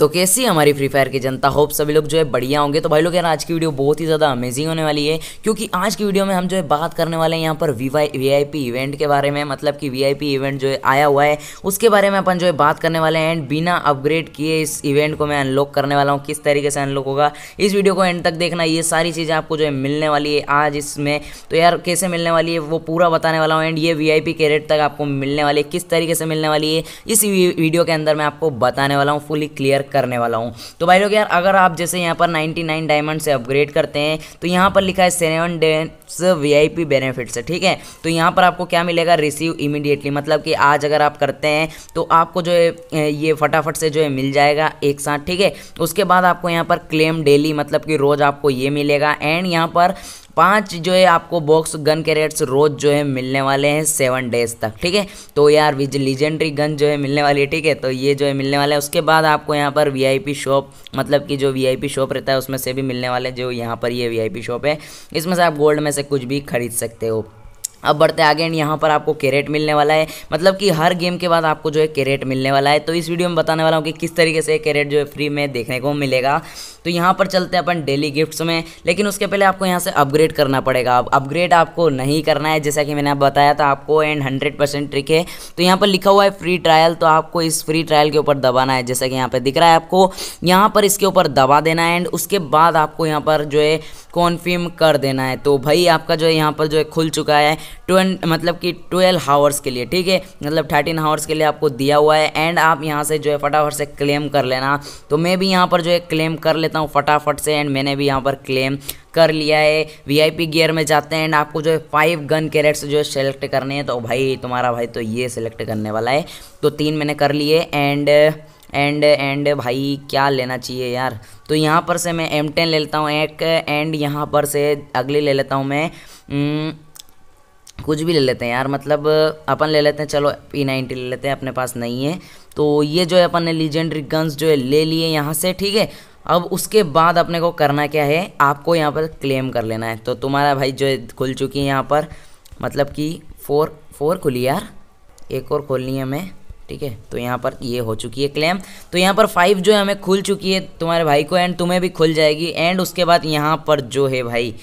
तो कैसी हमारी फ्री फायर की जनता होप सभी लोग जो है बढ़िया होंगे तो भाई लोग यार आज की वीडियो बहुत ही ज़्यादा अमेजिंग होने वाली है क्योंकि आज की वीडियो में हम जो है बात करने वाले हैं यहाँ पर वी वीआईपी इवेंट के बारे में मतलब कि वीआईपी इवेंट जो है आया हुआ है उसके बारे में अपन जो है बात करने वाले हैं एंड बिना अपग्रेड किए इस इवेंट को मैं अनलॉक करने वाला हूँ किस तरीके से अनलॉक होगा इस वीडियो को एंड तक देखना ये सारी चीज़ें आपको जो है मिलने वाली है आज इसमें तो यार कैसे मिलने वाली है वो पूरा बताने वाला हूँ एंड ये वी आई के रेट तक आपको मिलने वाली है किस तरीके से मिलने वाली है इस वीडियो के अंदर मैं आपको बताने वाला हूँ फुली क्लियर करने वाला हूँ तो भाई लोग यार अगर आप जैसे यहाँ पर नाइन्टी नाइन डायमंड से अपग्रेड करते हैं तो यहाँ पर लिखा है seven days V I P benefits ठीक है तो यहाँ पर आपको क्या मिलेगा रिसीव इमीडिएटली मतलब कि आज अगर आप करते हैं तो आपको जो है ये फटाफट से जो है मिल जाएगा एक साथ ठीक है उसके बाद आपको यहाँ पर क्लेम डेली मतलब कि रोज़ आपको ये मिलेगा एंड यहाँ पर पांच जो है आपको बॉक्स गन के रेट्स रोज जो है मिलने वाले हैं सेवन डेज तक ठीक है तो यार विज लीजेंडरी गन जो है मिलने वाली है ठीक है तो ये जो है मिलने वाला है उसके बाद आपको यहाँ पर वीआईपी शॉप मतलब कि जो वीआईपी शॉप रहता है उसमें से भी मिलने वाले जो यहाँ पर ये वीआईपी शॉप है इसमें से आप गोल्ड में से कुछ भी खरीद सकते हो अब बढ़ते आगे एंड यहाँ पर आपको कैरेट मिलने वाला है मतलब कि हर गेम के बाद आपको जो है कैरेट मिलने वाला है तो इस वीडियो में बताने वाला हूँ कि किस तरीके से कैरेट जो है फ्री में देखने को मिलेगा तो यहाँ पर चलते हैं अपन डेली गिफ्ट्स में लेकिन उसके पहले आपको यहाँ से अपग्रेड करना पड़ेगा अब अपग्रेड आपको नहीं करना है जैसा कि मैंने आप बताया था आपको एंड हंड्रेड परसेंट ट्रिक है तो यहाँ पर लिखा हुआ है फ्री ट्रायल तो आपको इस फ्री ट्रायल के ऊपर दबाना है जैसा कि यहाँ पर दिख रहा है आपको यहाँ पर इसके ऊपर दबा देना है एंड उसके बाद आपको यहाँ पर जो है कॉन्फर्म कर देना है तो भाई आपका जो है यहाँ पर जो है खुल चुका है ट्वेंट मतलब कि ट्वेल्व हावर्स के लिए ठीक है मतलब थर्टीन हावर्स के लिए आपको दिया हुआ है एंड आप यहाँ से जो है फटाफट से क्लेम कर लेना तो मैं भी यहाँ पर जो है क्लेम कर लेता हूँ फटाफट से एंड मैंने भी यहाँ पर क्लेम कर लिया है वीआईपी गियर में जाते हैं एंड आपको जो है फाइव गन कैरेट्स जो है सेलेक्ट करने हैं तो भाई तुम्हारा भाई तो ये सेलेक्ट करने वाला है तो तीन मैंने कर लिए एंड एंड एंड भाई क्या लेना चाहिए यार तो यहाँ पर से मैं एम टेन ले लेता हूँ एक एंड यहाँ पर से अगली ले लेता हूँ मैं हम्म, कुछ भी ले लेते हैं यार मतलब अपन ले लेते हैं चलो पी नाइन्टी ले लेते हैं अपने पास नहीं है तो ये जो है अपन ने लीजेंडरी गन्स जो है ले लिए यहाँ से ठीक है अब उसके बाद अपने को करना क्या है आपको यहाँ पर क्लेम कर लेना है तो तुम्हारा भाई जो है खुल चुकी है यहाँ पर मतलब कि फोर फोर खुली यार एक और खोलनी है हमें ठीक है तो यहाँ पर ये हो चुकी है क्लेम तो यहाँ पर फाइव जो है हमें खुल चुकी है तुम्हारे भाई को एंड तुम्हें भी खुल जाएगी एंड उसके बाद यहाँ पर जो है भाई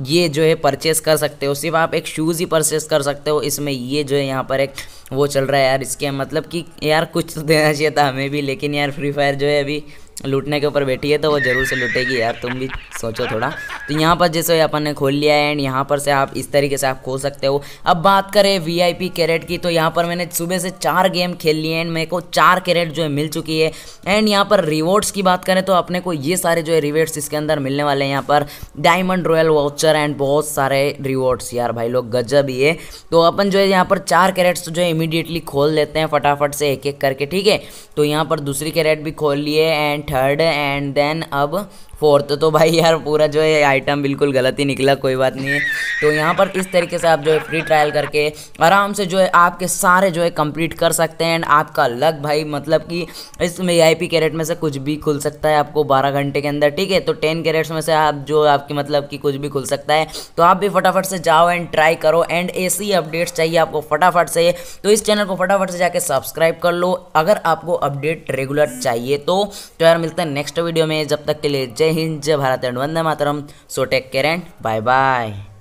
ये जो है परचेस कर सकते हो सिर्फ आप एक शूज़ ही परचेस कर सकते हो इसमें ये जो है यहाँ पर एक वो चल रहा है यार इसके मतलब कि यार कुछ तो देना चाहिए था हमें भी लेकिन यार फ्री फायर जो है अभी लूटने के ऊपर बैठी है तो वो ज़रूर से लूटेगी यार तुम भी सोचो थोड़ा तो यहाँ पर जैसे अपन ने खोल लिया है एंड यहाँ पर से आप इस तरीके से आप खोल सकते हो अब बात करें वी आई पी कैरेट की तो यहाँ पर मैंने सुबह से चार गेम खेल लिए एंड मेरे को चार कैरेट जो है मिल चुकी है एंड यहाँ पर रिवॉर्ड्स की बात करें तो अपने को ये सारे जो है रिवॉर्ड्स इसके अंदर मिलने वाले हैं यहाँ पर डायमंड रॉयल वाउचर एंड बहुत सारे रिवॉर्ड्स यार भाई लोग गजब ही है तो अपन जो है यहाँ पर चार कैरेट्स जो है इमीडिएटली खोल लेते हैं फटाफट से एक एक करके ठीक है तो यहाँ पर दूसरी कैरेट भी खोल लिए and and third and then अब फोर्थ तो भाई यार पूरा जो है आइटम बिल्कुल गलत ही निकला कोई बात नहीं है तो यहाँ पर इस तरीके से आप जो है फ्री ट्रायल करके आराम से जो है आपके सारे जो है कंप्लीट कर सकते हैं एंड आपका लक भाई मतलब कि इस वी आई पी कैरेट में से कुछ भी खुल सकता है आपको बारह घंटे के अंदर ठीक है तो टेन कैरेट्स में से आप जो आपकी मतलब कि कुछ भी खुल सकता है तो आप भी फटाफट से जाओ एंड ट्राई करो एंड ऐसी अपडेट्स चाहिए आपको फटाफट से तो इस चैनल को फटाफट से जाके सब्सक्राइब कर लो अगर आपको अपडेट रेगुलर चाहिए तो, तो यार मिलते हैं नेक्स्ट वीडियो में जब तक के लिए जय हिंद जय भारत एंड वंदे मातरम so take care and bye bye